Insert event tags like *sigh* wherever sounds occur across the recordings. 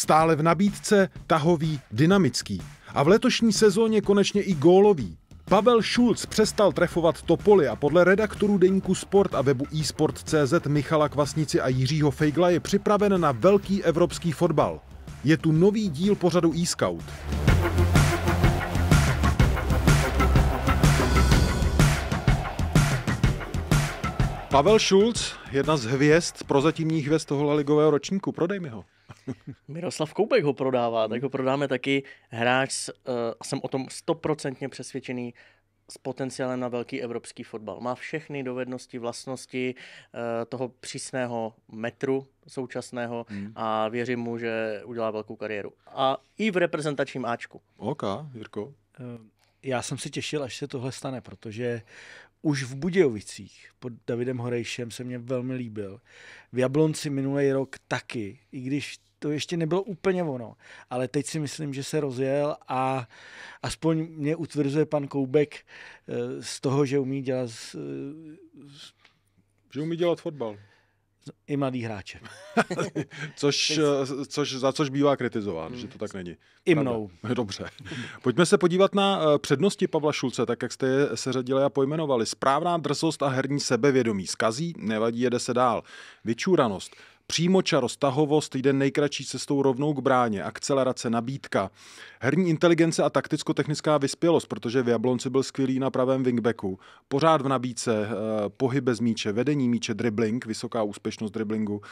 Stále v nabídce tahový dynamický. A v letošní sezóně konečně i gólový. Pavel Šulc přestal trefovat topoly a podle redaktorů deníku Sport a webu eSport.cz Michala Kvasnici a Jiřího Fejgla je připraven na velký evropský fotbal. Je tu nový díl pořadu eScout. Pavel Šulc, jedna z hvězd, prozatímních hvězd toho ligového ročníku, prodej mi ho. *laughs* Miroslav Koubek ho prodává, tak ho prodáme taky. Hráč, uh, jsem o tom stoprocentně přesvědčený, s potenciálem na velký evropský fotbal. Má všechny dovednosti, vlastnosti eh, toho přísného metru současného hmm. a věřím mu, že udělá velkou kariéru. A i v reprezentačním Ačku. OK, Jirko. Eh, já jsem si těšil, až se tohle stane, protože už v Budějovicích pod Davidem Horejšem se mě velmi líbil. V Jablonci minulý rok taky, i když to ještě nebylo úplně ono. Ale teď si myslím, že se rozjel a aspoň mě utvrzuje pan Koubek eh, z toho, že umí dělat... Z, z, eh, že umí dělat fotbal i mladý hráče. *laughs* což, eh, což, za což bývá kritizován, hmm. že to tak není. I mnou. Pravda. *laughs* Dobře. Pojďme se podívat na přednosti Pavla Šulce, tak jak jste je seřadili a pojmenovali. Správná drzost a herní sebevědomí. Skazí, nevadí, jede se dál. Vyčúranost. Přímočarost, tahovost jde nejkratší cestou rovnou k bráně, akcelerace, nabídka, herní inteligence a takticko-technická vyspělost, protože v Jablonci byl skvělý na pravém wingbacku. Pořád v nabídce, eh, pohyb bez míče, vedení míče, dribbling, vysoká úspěšnost driblingu.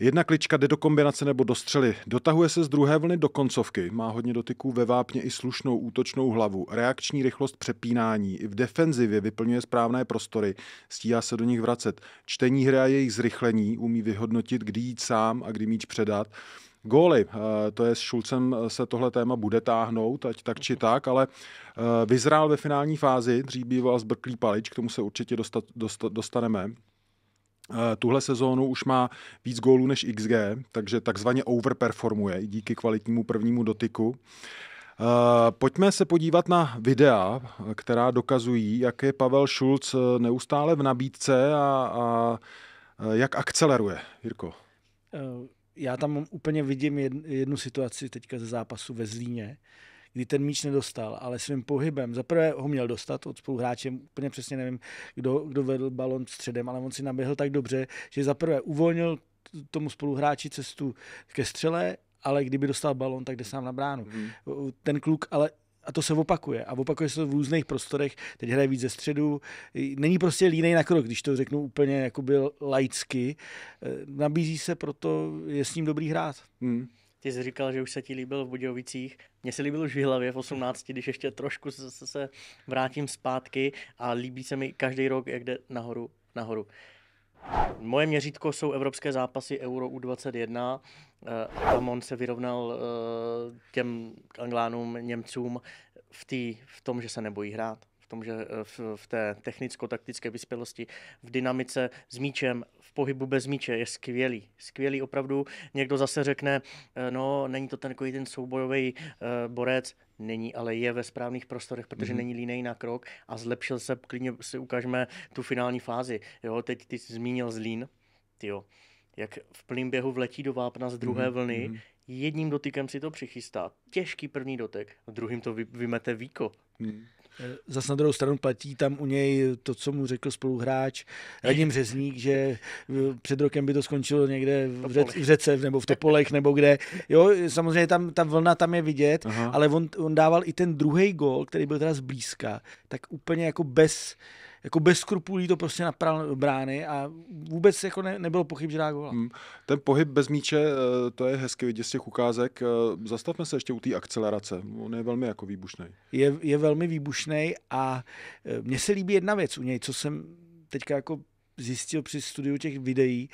Jedna klička jde do kombinace nebo do střely. Dotahuje se z druhé vlny do koncovky. Má hodně dotyků ve vápně i slušnou útočnou hlavu. Reakční rychlost přepínání. I v defenzivě vyplňuje správné prostory. Stíhá se do nich vracet. Čtení hry a jejich zrychlení. Umí vyhodnotit, kdy jít sám a kdy míč předat. Góly, eh, to je s Šulcem eh, se tohle téma bude táhnout, ať tak či tak, ale eh, vyzrál ve finální fázi, dřív býval zbrklý palič, k tomu se určitě dostat, dostaneme. Eh, tuhle sezónu už má víc gólů než XG, takže takzvaně overperformuje i díky kvalitnímu prvnímu dotyku. Eh, pojďme se podívat na videa, která dokazují, jak je Pavel Šulc eh, neustále v nabídce a, a jak akceleruje. Jirko. Já tam úplně vidím jednu situaci teďka ze zápasu ve Zlíně, kdy ten míč nedostal, ale svým pohybem, zaprvé ho měl dostat od spoluhráče, úplně přesně nevím, kdo, kdo vedl balon středem, ale on si naběhl tak dobře, že zaprvé uvolnil tomu spoluhráči cestu ke střele, ale kdyby dostal balon, tak jde sám na bránu. Mm. Ten kluk ale a to se opakuje. A opakuje se to v různých prostorech. Teď hraje víc ze středu. Není prostě línej na krok, když to řeknu úplně jako byl laicky. E, nabízí se proto, je s ním dobrý hrát. Hmm. Ty jsi říkal, že už se ti líbil v Budějovicích. Mně se líbil už v hlavě v 18, když ještě trošku se, se vrátím zpátky a líbí se mi každý rok, jak jde nahoru, nahoru. Moje měřítko jsou evropské zápasy Euro U21. Eh, tam on se vyrovnal eh, těm Anglánům, Němcům v, tý, v tom, že se nebojí hrát tom, že eh, v, v té technicko-taktické vyspělosti, v dynamice s míčem, v pohybu bez míče je skvělý. Skvělý opravdu. Někdo zase řekne, eh, no není to ten, ten soubojový uh, eh, borec, není, ale je ve správných prostorech, protože mm-hmm. není línej na krok a zlepšil se, klidně si ukážeme tu finální fázi. Jo, teď ty jsi zmínil Zlín, jo, jak v plném běhu vletí do vápna z druhé mm-hmm. vlny, mhm. jedním dotykem si to přichystá. Těžký první dotek, druhým to vy, vymete víko. Mm-hmm. Zas na druhou stranu platí tam u něj to, co mu řekl spoluhráč Radim Řezník, že před rokem by to skončilo někde v, řec, v řece nebo v Topolech nebo kde. Jo, samozřejmě tam ta vlna tam je vidět, Aha. ale on, on dával i ten druhý gol, který byl teda zblízka, tak úplně jako bez jako bez skrupulí to prostě napral brány a vůbec jako ne, nebylo pochyb, že dá gola. Hmm. Ten pohyb bez míče, eh, to je hezky vidět z těch ukázek. Eh, zastavme se ještě u té akcelerace. On je velmi jako výbušný. Je, je velmi výbušný a eh, mně se líbí jedna věc u něj, co jsem teďka jako zjistil při studiu těch videí,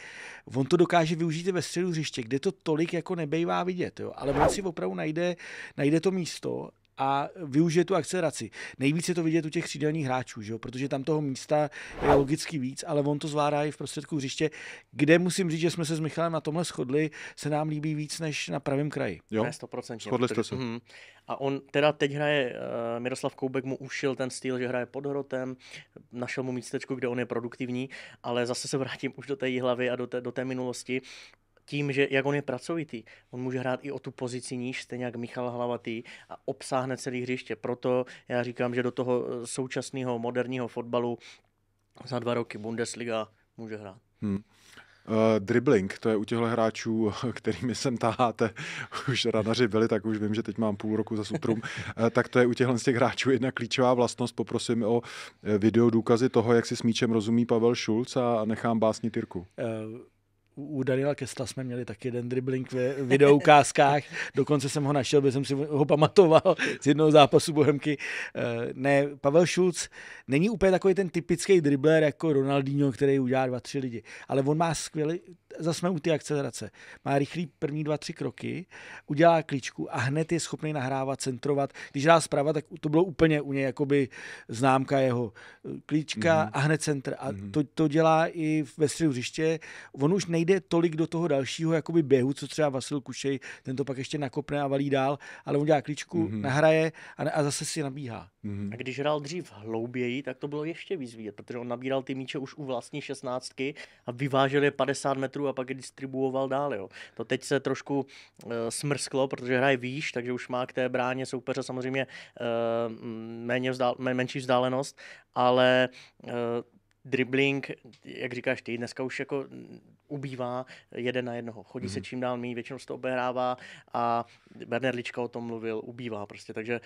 on to dokáže využít i ve středu hřiště, kde to tolik jako nebejvá vidět, jo? ale on si opravdu najde, najde to místo a využije tu akceleraci. Nejvíc je to vidět u těch křídelních hráčů, že jo? protože tam toho místa je logicky víc, ale on to zvládá i v prostředku hřiště, kde musím říct, že jsme se s Michalem na tomhle shodli, se nám líbí víc než na pravém kraji. Jo, ne, 100%. Shodli jste se. Mm. A on teda teď hraje, uh, Miroslav Koubek mu ušil ten styl, že hraje pod hrotem, našel mu místečko, kde on je produktivní, ale zase se vrátím už do té hlavy a do té, do té minulosti tím, že jak on je pracovitý, on může hrát i o tu pozici níž, stejně jak Michal Hlavatý a obsáhne celý hřiště. Proto já říkám, že do toho eh, současného moderního fotbalu za dva roky Bundesliga může hrát. Hmm. Uh, dribbling, to je u těchto hráčů, *laughs* kterými sem taháte, *laughs* už ranaři byli, tak už vím, že teď mám půl roku za sutrum, uh, tak to je u těchto těch hráčů jedna klíčová vlastnost. Poprosím o video důkazy toho, jak si s míčem rozumí Pavel Šulc a nechám básnit Tyrku. Uh u Daniela Kesta jsme měli taky jeden dribbling ve videoukázkách, *laughs* dokonce jsem ho našel, protože jsem si ho pamatoval z jednoho zápasu Bohemky. Eh, ne, Pavel Šulc není úplně takový ten typický dribler jako Ronaldinho, který udělá dva, tři lidi, ale on má skvělý, zase jsme u té akcelerace, má rychlý první dva, tři kroky, udělá klíčku a hned je schopný nahrávat, centrovat. Když dá zprava, tak to bylo úplně u něj jakoby známka jeho eh, klíčka mm-hmm. a hned centr. A mm-hmm. to, to dělá i ve středu hřiště. On už nej nejde tolik do toho dalšího jakoby běhu, co třeba Vasil Kušej, ten to pak ještě nakopne a valí dál, ale on dělá klíčku, mm-hmm. nahraje a, a zase si nabíhá. Mm-hmm. A když hrál dřív hlouběji, tak to bylo ještě víc vidět, protože on nabíral ty míče už u vlastní šestnáctky a vyvážel je 50 metrů a pak je distribuoval dál. Jo. To teď se trošku uh, smrsklo, protože hraje výš, takže už má k té bráně soupeře samozřejmě uh, méně vzdál, men, menší vzdálenost, ale uh, dribbling, jak říkáš ty, dneska už jako ubývá jeden na jednoho. Chodí mm-hmm. se mhm. čím dál méně, většinou se to obehrává a Lička o tom mluvil, ubývá prostě, takže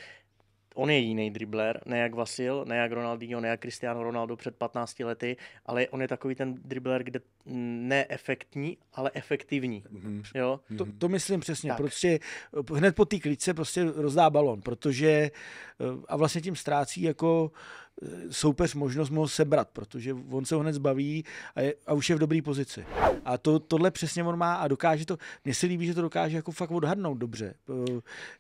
on je jiný dribler, ne jak Vasil, ne jak Ronaldinho, ne jak Cristiano Ronaldo před 15 lety, ale on je takový ten dribler, kde neefektní, ale efektivní. Mm-hmm. Jo? To, to mhm. myslím přesně. Tak. Prostě hned po té klíce prostě rozdá balon, protože eh, a vlastně tím ztrácí jako uh, soupeř možnost mu ho sebrat, protože on se ho hned zbaví a, je, a už je v dobré pozici. A to, tohle přesně on má a dokáže to, mně se líbí, že to dokáže jako fakt odhadnout dobře.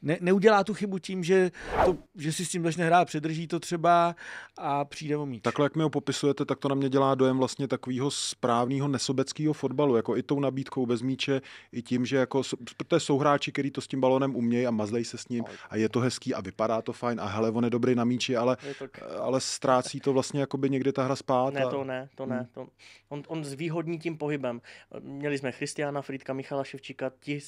Ne, neudělá tu chybu tím, že, to, že si s tím začne hrát, předrží to třeba a přijde o míč. Takhle, jak mi ho popisujete, tak to na mě dělá dojem vlastně takového správného nesobeckého fotbalu, jako i tou nabídkou bez míče, i tím, že jako, to jsou hráči, který to s tím balonem umějí a mazlej se s ním a je to hezký a vypadá to fajn a hele, on je dobrý na míči, ale, ale ztrácí to vlastně jakoby někde ta hra spát. Ne, a... to ne, to ne. Hmm. To... On, on zvýhodní tím pohybem. Měli jsme Christiana Friedka, Michala Ševčíka, ti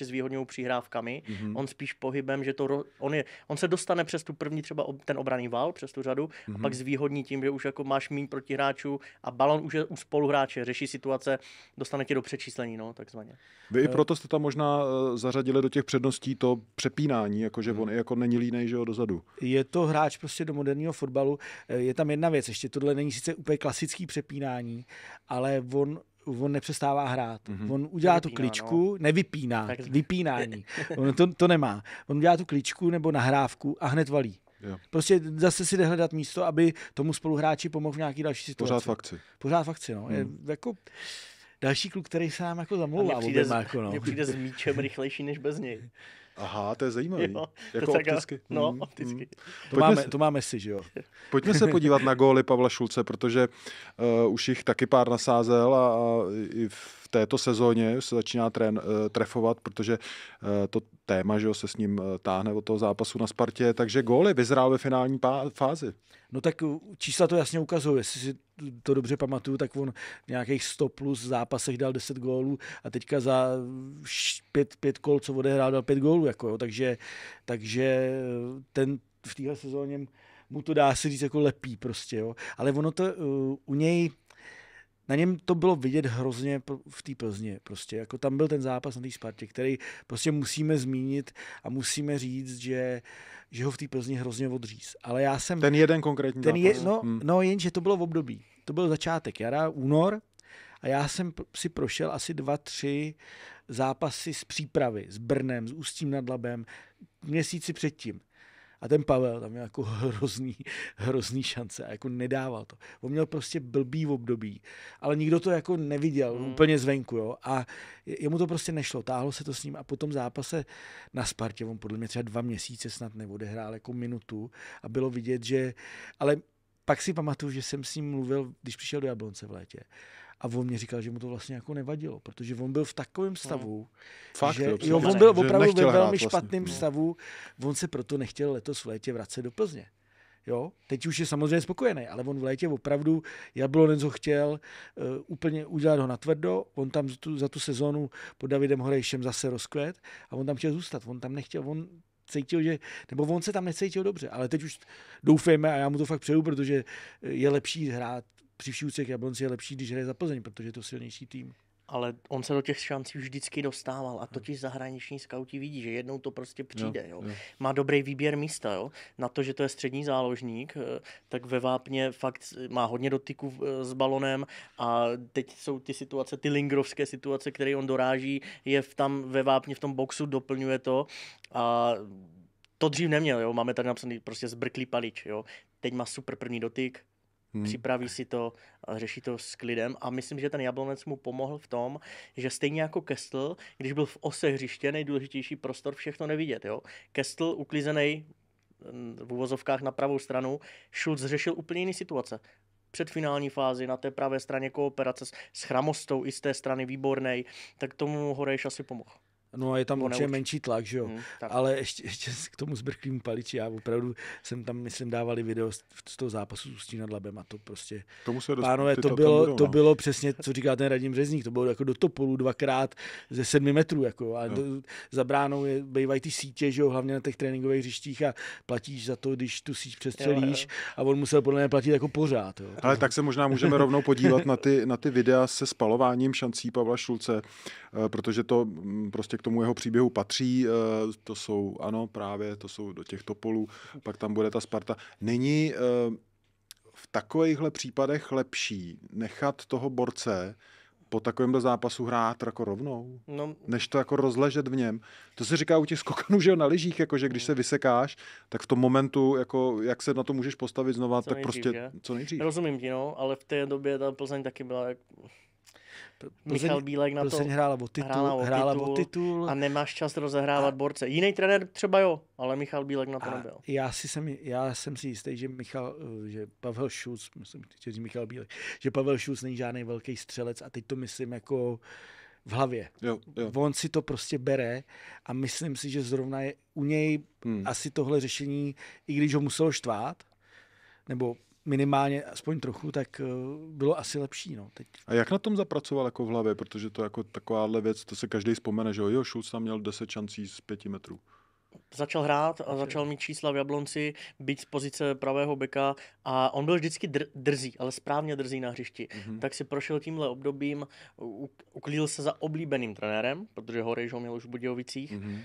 s výhodnou přihrávkami, mm-hmm. on spíš pohybem, že to ro, on, je, on se dostane přes tu první třeba ob, ten obraný val, přes tu řadu mm-hmm. a mhm. pak zvýhodní tím, že už jako máš míň protihráčů a balon už je u spoluhráče, řeší situace, dostane tě do přečíslení, no, takzvaně. Vy i eh. proto jste tam možná eh, zařadili do těch předností to přepínání, jakože mm. on jako není línej, že jo, dozadu. Je to hráč prostě do moderního fotbalu. Eh, je tam jedna věc, ještě tohle není sice úplně klasický přepínání, ale on on nepřestává hrát. Mm-hmm. On udělá nevypíná, tu kličku, no. nevypíná, tak... vypínání. On to, to nemá. On udělá tu kličku nebo nahrávku a hned valí. Jo. Prostě zase si jde hledat místo, aby tomu spoluhráči pomohl v nějaký další situaci. Pořád fakci. Pořád fakci, no. Mm. Je, hmm. jako, další kluk, který se nám jako zamlouvá. Jako, no. Mně přijde, jako, no. přijde s míčem rychlejší než bez něj. Aha, to je zajímavé. jako to opticky. A... No, hmm, opticky. Hmm. To, Pojďme máme, se... to máme si, že jo. *laughs* Pojďme se podívat na góly Pavla Šulce, protože uh, už jich taky pár nasázel a, a i v této sezóně se začíná trén, eh, trefovat, protože eh, to téma, že se s ním eh, táhne od toho zápasu na Spartě, takže góly vyzrál ve finální fázi. No tak čísla to jasně ukazují, jestli si to dobře pamatuju, tak on v nějakých 100 plus zápasech dal 10 gólů a teďka za 5, 5 kol, co odehrál, dal 5 gólů. Jako, jo. Takže, takže ten v téhle sezóně mu to dá se říct jako lepí prostě. Jo. Ale ono to uh, u něj na něm to bylo vidět hrozně v té Plzně. Prostě jako tam byl ten zápas na té Spartě, který prostě musíme zmínit a musíme říct, že, že ho v té Plzně hrozně odříz. Ale já jsem... Ten jeden konkrétní ten zápas. Je, no, hmm. no jenže to bylo v období. To byl začátek jara, únor a já jsem si prošel asi dva, tři zápasy z přípravy, s Brnem, s Ústím nad Labem, měsíci předtím. A ten Pavel tam měl jako *laughs* hrozný, hrozný šance a jako nedával to. On měl prostě blbý v období, ale nikdo to jako neviděl mm. úplně zvenku, jo. A jemu to prostě nešlo, táhlo se to s ním a po tom zápase na Spartě, on podle mě třeba dva měsíce snad neodehrál jako minutu a bylo vidět, že, ale pak si pamatuju, že jsem s ním mluvil, když přišel do Jablonce v létě. A on mě říkal, že mu to vlastně jako nevadilo, protože on byl v takovém no. stavu, no. Fakt, že jo, on byl opravdu ve velmi vlastně. špatném no. stavu, on se proto nechtěl letos v létě vracet do Plzně. Jo, teď už je samozřejmě spokojený, ale on v létě opravdu, Jablonec ho chtěl uh, úplně udělat ho na tvrdo, on tam tu, za tu sezonu pod Davidem Horejšem zase rozkvět a on tam chtěl zůstat, on tam nechtěl, on cítil, že, nebo on se tam necítil dobře, ale teď už doufejme a já mu to fakt přeju, protože je lepší hrát při vší k Jablonci je lepší, když hraje za Plzeň, protože je to silnější tým. Ale on se do těch šancí vždycky dostával a to hm. ti zahraniční skauti vidí, že jednou to prostě přijde. Jo, jo. Jo. Má dobrý výběr místa. Jo? Na to, že to je střední záložník, eh, tak ve Vápně fakt má hodně dotyku eh, s balonem a teď jsou ty situace, ty lingrovské situace, které on doráží, je v tam ve Vápně v tom boxu, doplňuje to a to dřív neměl, jo. Máme tady napsaný prostě zbrklý palič, jo. Teď má super první dotyk, hmm. připraví si to, eh, řeší to s klidem a myslím, že ten Jablonec mu pomohl v tom, že stejně jako Kestl, když byl v ose hřiště nejdůležitější prostor, všechno nevidět. Jo? Kestl uklizený mm, v uvozovkách na pravou stranu, Schulz řešil úplně jiný situace před finální fázi na té pravé straně kooperace s, s Chramostou i z té strany výborný, tak tomu Horejš asi pomohl. No a je tam určitě menší tlak, že jo. Hmm, Ale ještě, ještě k tomu zbrklým paliči, já opravdu jsem tam, myslím, dávali video z, z toho zápasu s Ústí nad Labem a to prostě... Tomu se pánové, to, bylo, budou, to no. bylo přesně, co říká ten Radim Řezník, to bylo jako do topolu dvakrát ze sedmi metrů, jako. A no. do, za bránou je, bývají ty sítě, že jo, hlavně na těch tréninkových hřištích a platíš za to, když tu síť přestřelíš jo, jo. a on musel podle mě platit jako pořád, jo. Ale tak se možná můžeme *laughs* rovnou podívat na ty, na ty videa se spalováním šancí Pavla Šulce, eh, protože to mm, prostě k tomu jeho příběhu patří, eh, to jsou, ano, právě, to jsou do těchto polů pak tam bude ta Sparta. Není eh, v takovýchhle případech lepší nechat toho borce po takovém zápasu hrát jako rovnou, no. než to jako rozležet v něm. To se říká u těch skokanů, že jo, na lyžích, jako, že když no. se vysekáš, tak v tom momentu, jako, jak se na to můžeš postavit znova, co tak nejdřív, prostě je? co nejdřív. Rozumím ti, no, ale v té době ta Plzeň taky byla jak Plzeň, Michal Bílek na Plzeň to hrála o titul, hrála o, hrála titul, o titul. A nemáš čas rozehrávat a... borce. Jiný trenér třeba jo, ale Michal Bílek na to a nebyl. Já, si jsem, já jsem si jistý, že Michal, eh, že Pavel Šuc, myslím, že Michal Bílek, že Pavel Šuc není žádný velký střelec a teď to myslím jako v hlavě. Jo, jo. On si to prostě bere a myslím si, že zrovna je u něj hmm. asi tohle řešení, i když ho muselo štvát, nebo minimálně aspoň trochu, tak eh, bylo asi lepší. No, teď. A jak na tom zapracoval jako v hlavě? Protože to jako takováhle věc, to se každý vzpomene, že jo, Šulc tam měl 10 šancí z 5 metrů začal hrát a začal mít čísla v Jablonci, být z pozice pravého beka a on byl vždycky dr- drzý, ale správně drzý na hřišti. Mm-hmm. Tak si prošel tímhle obdobím, uklidil se za oblíbeným trenérem, protože Horejž ho měl už v Budějovicích. Mm-hmm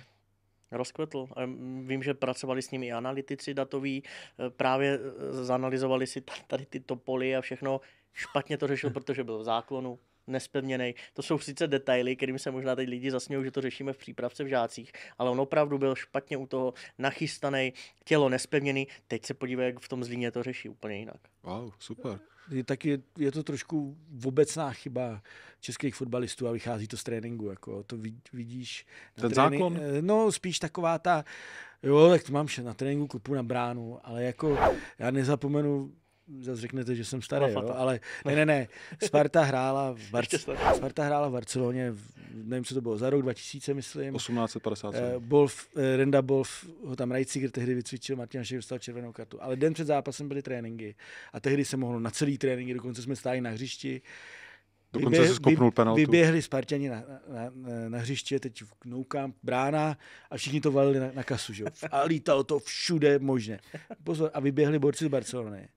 rozkvetl. Mm, vím, že pracovali s nimi i analytici datoví, e, právě e, zanalizovali si tady ty topoly a všechno. Špatně to řešil, hm. protože byl v záklonu nespevněný. To jsou sice detaily, kterým se možná teď lidi zasmějou, že to řešíme v přípravce v žácích, ale on opravdu byl špatně u toho nachystaný, tělo nespevněný. Teď se podívej, jak v tom zlíně to řeší úplně jinak. Wow, super tak je, je to trošku obecná chyba českých fotbalistů a vychází to z tréninku. Jako, to vidíš. Na Ten trénink, zákon? Eh, no, spíš taková ta, jo, tak mám vše na tréninku, kupu na bránu, ale jako já nezapomenu zase řeknete, že jsem starý, jo? ale ne, ne, ne. Sparta hrála v, Bar- Sparta hrála v Barceloně, v, nevím, co to bylo, za rok 2000, myslím. 1850. Eh, Bolf, eh, Renda Bolf, ho tam Rajcík, tehdy vycvičil, Martin Hašek dostal červenou kartu. Ale den před zápasem byly tréninky a tehdy se mohlo na celý tréninky, dokonce jsme stáli na hřišti. Dokonce vyběh, skopnul Vyběhli Spartani na, na, na, na hřiště, teď Noukám, brána a všichni to valili na, na kasu. Že? A lítalo to všude možné. Pozor, a vyběhli borci z Barcelony.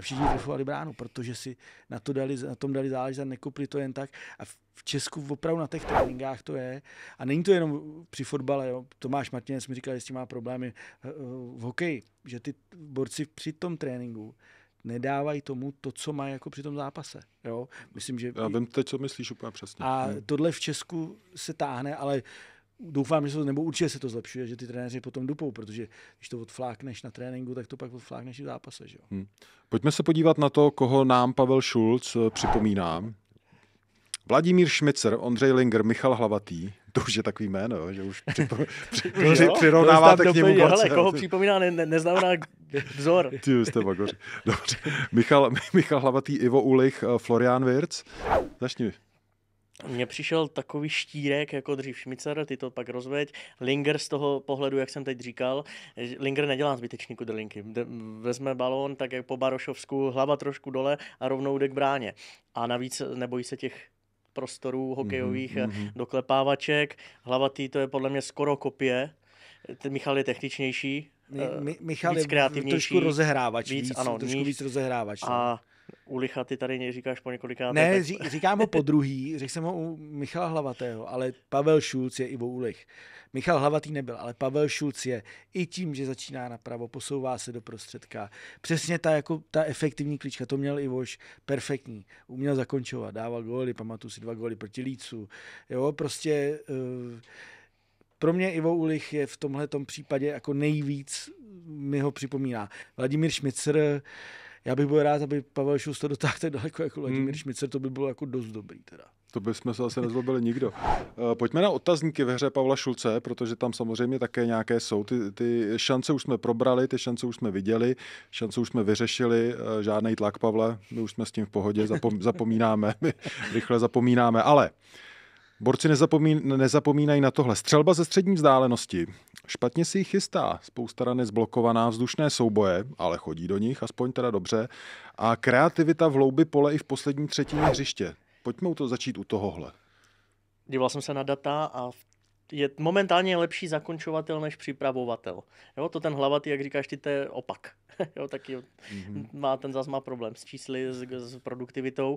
A všichni trefovali bránu, protože si na, to dali, na tom dali záležet a nekopli to jen tak. A v Česku opravdu na těch tréninkách to je. A není to jenom při fotbale. Jo. Tomáš Martinec mi říkal, že tím má problémy eh, eh, v hokeji, že ty borci při tom tréninku nedávají tomu to, co má jako při tom zápase. Jo? Myslím, že... Já vím teď, co myslíš úplně přesně. A hmm. tohle v Česku se táhne, ale doufám, že se to, nebo určitě se to zlepšuje, že ty trenéři potom dupou, protože když to odflákneš na tréninku, tak to pak odflákneš i v zápase. Že jo? Hmm. Pojďme se podívat na to, koho nám Pavel Šulc eh, připomíná. Vladimír Šmicer, Ondřej Linger, Michal Hlavatý, to už je takový jméno, že už připo, při, při, při, přirovnáváte k němu borce. koho připomíná, ne, ne, neznamená vzor. *laughs* Ty jste Dobře. Michal, Michal Hlavatý, Ivo Ulich, eh, Florian Wirc. Začni mně přišel takový štírek, jako dřív Šmicer, ty to pak rozveď. Linger z toho pohledu, jak jsem teď říkal, Linger nedělá zbytečný kudrlinky. Vezme balón, tak jak po Barošovsku, hlava trošku dole a rovnou jde k bráně. A navíc nebojí se těch prostorů mhm, hokejových mm-hmm. doklepávaček. Hlavatý to je podle mě skoro kopie. Ten Michal je techničnější, mi, mi, eh, Michal víc je kreativnější, trošku rozehrávač, víc, víc, ano, trošku níž, víc rozehrávač. A no. Ulicha, ty tady něj říkáš po několika Ne, tak... Ří, říkám ho po druhý, řekl jsem ho u Michala Hlavatého, ale Pavel Šulc je i u Ulich. Michal Hlavatý nebyl, ale Pavel Šulc je i tím, že začíná napravo, posouvá se do prostředka. Přesně ta, jako, ta efektivní klíčka, to měl i Voš, perfektní. Uměl zakončovat, dával góly, pamatuju si dva góly proti Lícu. Jo, prostě... Uh, pro mě Ivo Ulich je v tomhle případě jako nejvíc mi ho připomíná. Vladimír Šmicer, uh, já bych byl rád, aby Pavel Šus to dotáhl tak daleko jako Vladimír hmm. Šmicer, to by bylo jako dost dobrý teda. To bychom se asi nezlobili nikdo. Eh, pojďme na otazníky ve hře Pavla Šulce, protože tam samozřejmě také nějaké jsou. Ty, ty šance už jsme probrali, ty šance už jsme viděli, šance už jsme vyřešili. Eh, Žádný tlak, Pavle, my už jsme s tím v pohodě, zapom, *laughs* zapomínáme, my rychle zapomínáme. Ale Borci nezapomín, nezapomínají na tohle. Střelba ze střední vzdálenosti. Špatně si ji chystá. Spousta ran je zblokovaná, vzdušné souboje, ale chodí do nich, aspoň teda dobře. A kreativita v loubi pole i v poslední třetině hřiště. Pojďme u to začít u tohohle. Díval jsem se na data a je momentálně lepší zakončovatel než připravovatel. Jo, to ten hlavatý, jak říkáš ty, to je opak. *laughs* jo, taky mm-hmm. má, ten zas má problém s čísly, s, s produktivitou,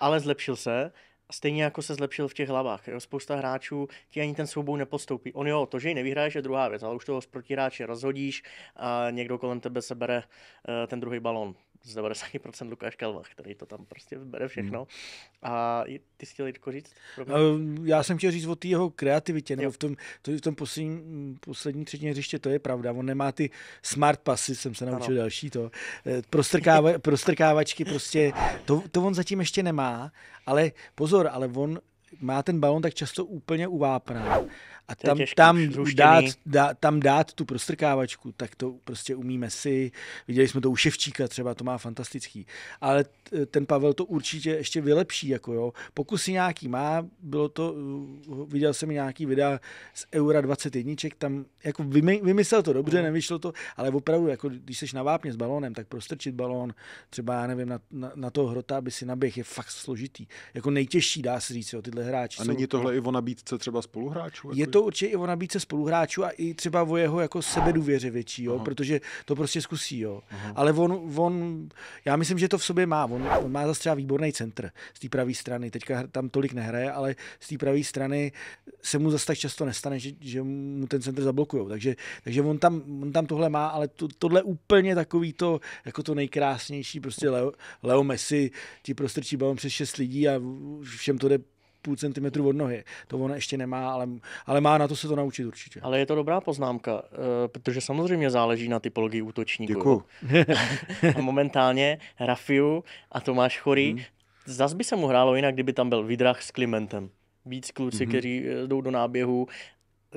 ale zlepšil se stejně jako se zlepšil v těch hlavách. Jo? Spousta hráčů ti ani ten soubou nepodstoupí. On jo, to, že ji nevyhraješ, je druhá věc, ale už toho z protihráče rozhodíš a někdo kolem tebe sebere eh, ten druhý balon z 90% Lukáš Kalvach, který to tam prostě bere všechno. Hmm. A ty jsi chtěl Jirko říct? No, já jsem chtěl říct o té jeho kreativitě, nebo v tom, to, v tom poslední, poslední třetině hřiště, to je pravda. On nemá ty smart pasy, jsem se naučil ano. další to. Eh, prostrkáva, *laughs* prostrkávačky prostě, to, to on zatím ještě nemá, ale pozor, ale on má ten balon tak často úplně uvápná a tam, tam, dát, dá, tam dát tu prostrkávačku, tak to prostě umíme si. Viděli jsme to u Ševčíka třeba, to má fantastický. Ale ten Pavel to určitě ještě vylepší, jako jo. Pokusy nějaký má, bylo to, uh, viděl jsem nějaký videa z Eura 21, tam jako vymy, vymyslel to dobře, no. nevyšlo to, ale opravdu, jako když jsi na vápně s balónem, tak prostrčit balón třeba, já nevím, na, na, na toho hrota, aby si naběh, je fakt složitý. Jako nejtěžší, dá se říct, jo, tyhle hráči. A není tohle i o nabídce třeba spoluhráčů? Jako je to to určitě i o nabídce spoluhráčů a i třeba o jeho jako sebedůvěře větší, jo, protože to prostě zkusí. Jo. Ale on, on, já myslím, že to v sobě má. On, on má zase třeba výborný centr z té pravé strany. Teďka tam tolik nehraje, ale z té pravé strany se mu zase tak často nestane, že, že mu ten centr zablokují. Takže, takže on, tam, on tam tohle má, ale to, tohle úplně takový to, jako to nejkrásnější. Prostě Leo, Leo Messi ti prostrčí balon přes šest lidí a všem to jde půl centimetru od nohy. To ona ještě nemá, ale, ale má na to se to naučit určitě. Ale je to dobrá poznámka, eh, protože samozřejmě záleží na typologii útočníků. Děkuju. *laughs* a momentálně Rafiu a Tomáš Chory, hmm. zas by se mu hrálo jinak, kdyby tam byl Vidrach s Klimentem. Víc kluci, hmm kteří eh, jdou do náběhu,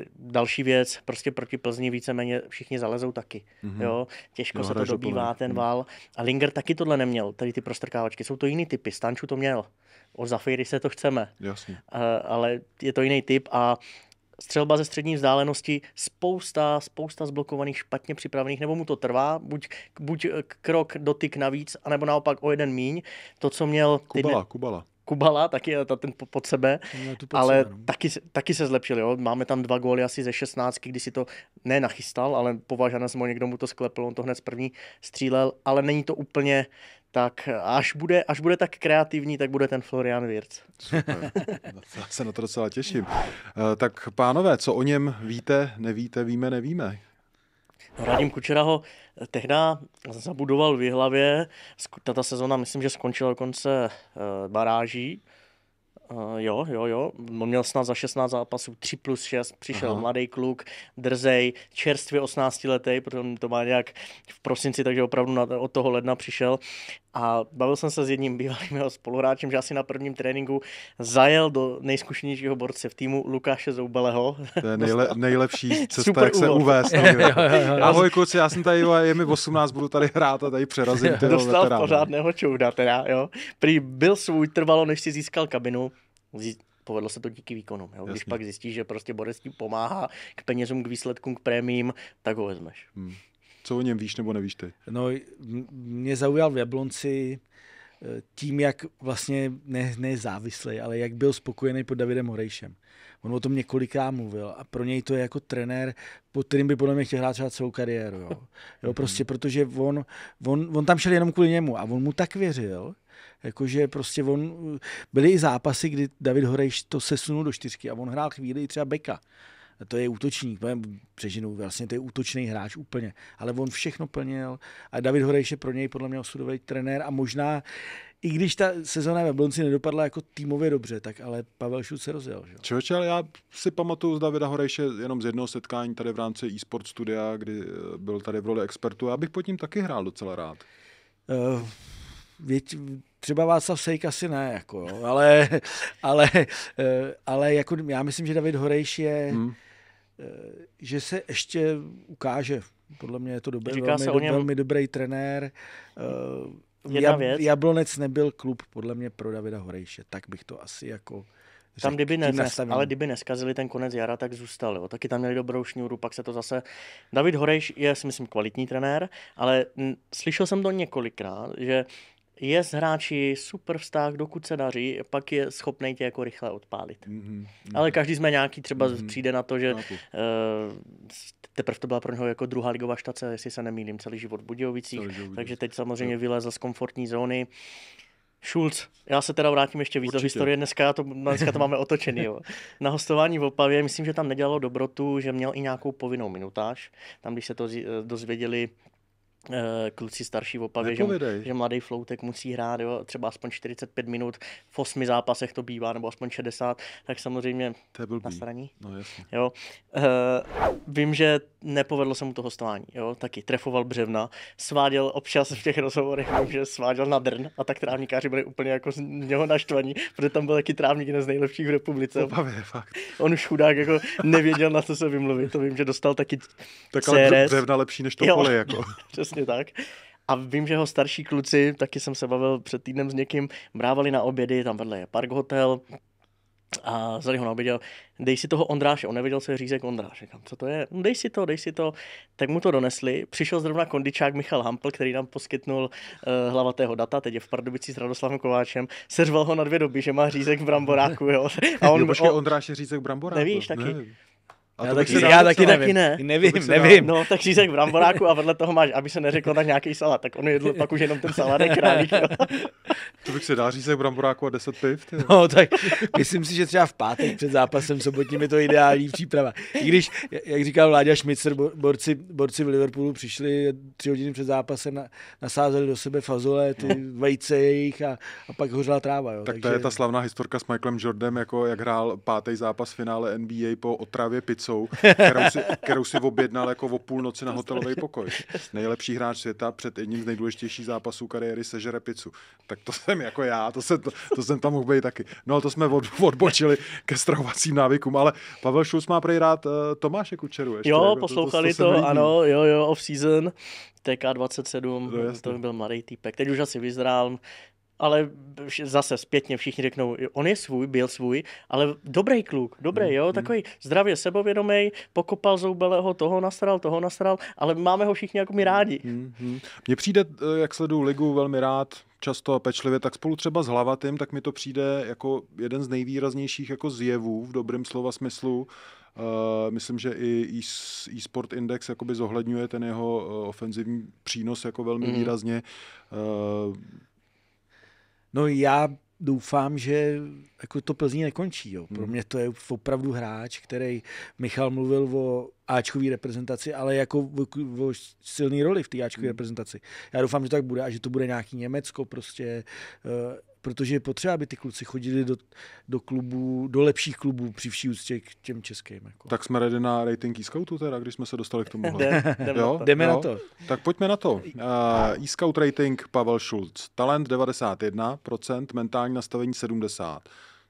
eh, další věc, prostě proti Plzni víceméně všichni zalezou taky. Mm-hmm. Jo? Těžko no, se to dobývá, ten mm. vál. A Linger taky tohle neměl, tady ty prostrkávačky. Jsou to jiný typy. Stanču to měl o Zafiry se to chceme. Jasně. Ale je to jiný typ a střelba ze střední vzdálenosti, spousta, spousta zblokovaných, špatně připravených, nebo mu to trvá, buď, buď krok, dotyk navíc, anebo naopak o jeden míň. To, co měl... Kubala, ne... Kubala. Kubala, taky je ten pod sebe, pod ale sebe, taky, no. taky se zlepšili, Jo? Máme tam dva góly asi ze 16, kdy si to nenachystal, ale považané jsem ho, někdo mu to sklepl, on to hned z první střílel, ale není to úplně tak až bude, až bude tak kreativní, tak bude ten Florian Wirtz. Super. Já *laughs* se na to docela těším. Eh, tak pánové, co o něm víte, nevíte, víme, nevíme? No, Radim Kučera ho eh, tehda zabudoval v hlavě. Tato sezona, myslím, že skončila dokonce eh, baráží. Uh, jo, jo, jo. On měl snad za 16 zápasů 3 plus 6, přišel Aha. mladý kluk, drzej, čerstvě 18 letý, protože to má nějak v prosinci, takže opravdu na, od toho ledna přišel. A bavil jsem se s jedním bývalým jeho spoluhráčem, že asi na prvním tréninku zajel do nejzkušenějšího borce v týmu Lukáše Zoubeleho. To je nejle, *laughs* nejlepší cesta, Super jak úvod. se uvést. No, *laughs* Ahoj kluci, já jsem tady, je mi 18, budu tady hrát a tady přerazím *laughs* Dostal veterán. pořádného čouda teda, jo. Prý byl svůj, trvalo, než si získal kabinu. povedlo se to díky výkonu. Jo? Když pak zjistíš, že prostě borec ti pomáhá k penězům, k výsledkům, k prémím, tak ho vezmeš. Hmm. Co o něm víš nebo nevíš ty? No, mě zaujal v Jablonci e, tím, jak vlastně ne, ne závislý, ale jak byl spokojený pod Davidem Horejšem. On o tom několikrát mluvil a pro něj to je jako trenér, pod kterým by podle mě chtěl hrát třeba celou kariéru. Jo, jo mhm. prostě protože on, on, on tam šel jenom kvůli němu a on mu tak věřil, Jakože prostě on, byly i zápasy, kdy David Horejš to sesunul do čtyřky a on hrál chvíli i třeba beka to je útočník, přežinu, vlastně to je útočný hráč úplně, ale on všechno plnil a David Horejš je pro něj podle mě osudový trenér a možná, i když ta sezona ve Blonci nedopadla jako týmově dobře, tak ale Pavel Šut se rozjel. Že? Čověče, ale já si pamatuju z Davida Horejše jenom z jednoho setkání tady v rámci e-sport studia, kdy eh, byl tady v roli expertu. Já bych pod ním taky hrál docela rád. Uh, věď, třeba Václav Sejk asi ne, jako, ale, *laughs* ale, eh, ale jako, já myslím, že David Horejš je... Hmm Eh, že se ještě ukáže. Podle mě je to dobrý, Říká velmi, do, něm... velmi dobrý trenér. Eh, Jedna Jab, věc. Jablonec nebyl klub podle mě pro Davida Horejše, tak bych to asi jako tam, Řek, kdyby ne, ale kdyby neskazili ten konec jara, tak zůstali. Jo. Taky tam měli dobrou šňůru, pak se to zase... David Horejš je, si myslím, kvalitní trenér, ale m, slyšel jsem to několikrát, že je s hráči super vztah, dokud se daří, pak je schopný tě jako rychle odpálit. Mm-hmm. Ale každý jsme nějaký, třeba mm-hmm. přijde na to, že uh, teprve to byla pro něho jako druhá ligová štace, jestli se nemýlím, celý život v Budějovicích, celý život takže teď samozřejmě jo. vylezl z komfortní zóny. Šulc, já se teda vrátím ještě víc Určitě. do historie, dneska to, dneska to máme otočený. Jo. *laughs* Na hostování v Opavě, myslím, že tam nedělalo dobrotu, že měl i nějakou povinnou minutáž. Tam, když se to eh, dozvěděli Eh, kluci starší v Opavě, že, že mladý floutek musí hrát jo, třeba aspoň 45 minut, v osmi zápasech to bývá, nebo aspoň 60, tak samozřejmě to je na straní. No, jasně. Jo. Uh, vím, že nepovedlo se mu to hostování, jo, taky trefoval břevna, sváděl občas v těch rozhovorech, vím, že sváděl na drn a tak trávníkáři byli úplně jako z něho naštvaní, protože tam byl taky trávník jeden z nejlepších v republice. Opavě, fakt. On už chudák jako nevěděl, na co se vymluvit, to vím, že dostal taky Tak ale břevna lepší než to jo. pole, jako. *laughs* přesně tak. A vím, že ho starší kluci, taky jsem se bavil před týdnem s někým, brávali na obědy, tam vedle je Park Hotel, a zali ho na obědě, dej si toho Ondráše, on nevěděl, co je řízek Ondráše, Kam co to je? No, dej si to, dej si to. Tak mu to donesli. Přišel zrovna kondičák Michal Hampl, který nám poskytnul uh, hlavatého data, teď je v pardubici s Radoslavem Kováčem. Seřval ho na dvě doby, že má řízek v bramboráku. Jo. *laughs* A on, jo, počkej, on, Ondráš je řízek v bramboráku. Nevíš taky? Ne. A já, taky, já taky, já taky, ne. Nevím, nevím. nevím. No, tak řízek v ramboráku a vedle toho máš, aby se neřekl, tak nějaký salát. Tak on jedl pak už jenom ten salát králík. *laughs* To bych se dá řízek v ramboráku a 10 piv. No, tak myslím si, že třeba v pátek před zápasem sobotním je to ideální příprava. I když, jak říkal Vláďa Šmicer, borci, borci v Liverpoolu přišli tři hodiny před zápasem, nasázeli do sebe fazole, ty vejce jejich a, a pak hořela tráva. Jo. Tak Takže... to je ta slavná historka s Michaelem Jordanem, jako jak hrál pátý zápas finále NBA po otravě pizza pizzou, kterou si, kterou si objednal jako o půlnoci na hotelový pokoj. Nejlepší hráč světa před jedním z nejdůležitějších zápasů kariéry sežere pizzu. Tak to jsem jako já, to, jsem, to, to jsem tam mohl být taky. No to jsme od, odbočili ke strahovacím návykům, ale Pavel Šulc má prej rád uh, Tomáše Kučeru. Ještě, jo, poslouchali jako to, to, to, to ano, jo, jo, off-season, TK27, to, no, to byl mladý týpek. Teď už asi vyzrál, ale zase zpětně všichni řeknou, on je svůj, byl svůj, ale dobrý kluk, dobrý, jo, mm-hmm. takový zdravě sebovědomý, pokopal zoubelého, toho nasral, toho nasral, ale máme ho všichni jako my rádi. Mm-hmm. Mně přijde, eh, jak sleduju ligu, velmi rád, často a pečlivě, tak spolu třeba s Hlavatým, tak mi to přijde jako jeden z nejvýraznějších jako zjevů v dobrém slova smyslu, Uh, myslím, že i e-sport e index jakoby zohledňuje ten jeho eh, ofenzivní přínos jako velmi mm. výrazně. Uh, No já doufám, že jako to Plzní nekončí. Jo. Pro hmm. mě to je opravdu hráč, který Michal mluvil o Ačkové reprezentaci, ale jako o, o silný roli v té Ačkové hmm. reprezentaci. Já doufám, že tak bude a že to bude nějaký Německo prostě, eh, protože je potřeba, aby ty kluci chodili do, do klubů, do lepších klubů při vší úctě k těm českým. Jako. Tak jsme ready na rating e-scoutu teda, když jsme se dostali k tomu. *laughs* Jdeme jo? Jdeme jo? na to. Tak pojďme na to. Uh, e-scout rating Pavel Schulz. Talent 91%, mentální nastavení 70%.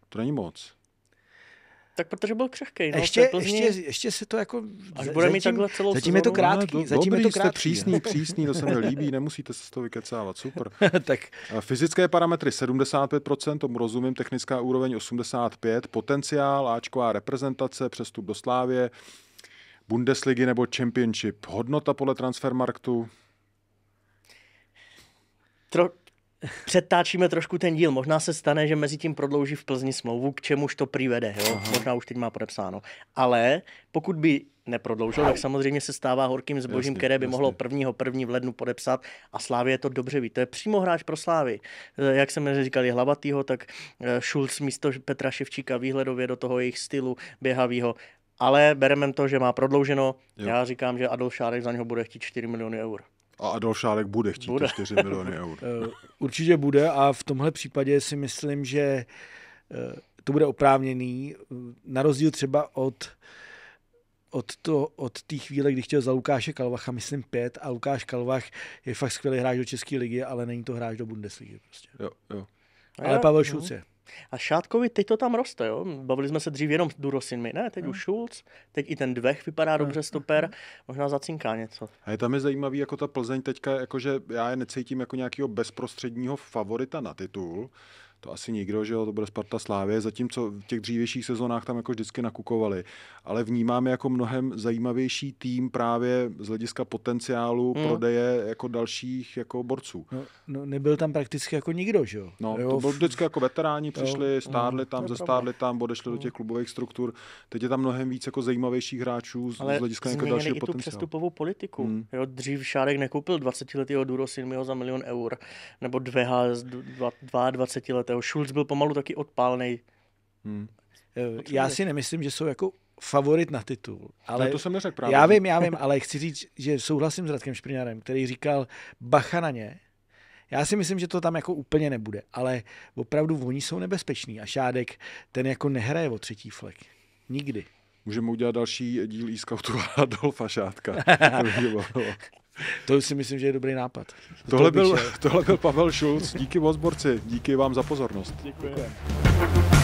To není moc. Tak protože byl křehký. No, ještě, plzně... ještě, ještě se to jako... Až bude zatím, mít takhle celou Zatím sezonu. je to krátký. Ne, do, no, zatím dobrý, je to krátký. jste přísný, přísný, to se mi *laughs* líbí, nemusíte se z toho vykecávat, super. *laughs* tak. Eh, fyzické parametry 75%, tomu rozumím, technická úroveň 85%, potenciál, Ačková reprezentace, přestup do Slávě, Bundesligy nebo Championship, hodnota podle Transfermarktu? Tro, přetáčíme trošku ten díl. Možná se stane, že mezi tím prodlouží v Plzni smlouvu, k čemuž to přivede? Možná už teď má podepsáno. Ale pokud by neprodloužil, tak samozřejmě se stává horkým zbožím, jasně, které by jasně. mohlo prvního první v lednu podepsat a Slávě to dobře ví. To je přímo hráč pro Slávy. Eh, jak jsme říkali Hlavatýho, tak eh, Schulz místo Petra Ševčíka výhledově do toho jejich stylu běhavého. Ale bereme to, že má prodlouženo. Jo. Já říkám, že Adolf Šárek za něho bude chtít 4 miliony eur. A Adolf Šálek bude chtít bude. 4 *laughs* miliony eur. Eh, určitě bude a v tomhle případě si myslím, že eh, to bude oprávněný, na rozdíl třeba od od, té od chvíle, kdy chtěl za Lukáše Kalvacha, myslím pět, a Lukáš Kalvach je fakt skvělý hráč do České ligy, ale není to hráč do Bundesligy. Prostě. Jo, jo. Ale Pavel Šuc no. je. A Šátkovi teď to tam roste, jo. Bavili jsme se dřív jenom Durosinmi, ne? Teď no. už hmm. Schulz, teď i ten Dvech vypadá hmm. dobře, hmm. stoper, možná zacinká něco. A je tam je zajímavý, jako ta Plzeň teďka, jakože já je necítím jako nějakého bezprostředního favorita na titul, to asi nikdo, že jo, to bude Sparta Slávě, zatímco v těch dřívějších sezónách tam jako vždycky nakukovali. Ale vnímáme jako mnohem zajímavější tým právě z hlediska potenciálu hmm. prodeje jako dalších jako borců. No, no, nebyl tam prakticky jako nikdo, že jo? No, jo, to byl vždycky jako veteráni, přišli, jo, stárli no, tam, zestárli tam, odešli do no. těch klubových struktur. Teď je tam mnohem víc jako zajímavějších hráčů z, Ale z hlediska nějakého dalšího i tu přestupovou politiku. Hmm. Jo, dřív Šárek nekoupil 20-letého Duro za milion eur, nebo dvě 22-letého Jo, Schulz byl pomalu taky odpálnej. Hmm. Eh, já si nemyslím, že jsou jako favorit na titul. No, ale no to jsem neřekl právě. Já vím, já vím, ale chci říct, že souhlasím s Radkem Špriňarem, který říkal bacha na ně. Já si myslím, že to tam jako úplně nebude, ale opravdu oni jsou nebezpeční a Šádek ten jako nehraje o třetí flek. Nikdy. Můžeme udělat další díl e-scoutu Adolfa Šádka. *laughs* To si myslím, že je dobrý nápad. *laughs* Tohle, byl, tohle byl Pavel Šulc. Díky moc, Díky vám za pozornost. Děkuji. Děkuji.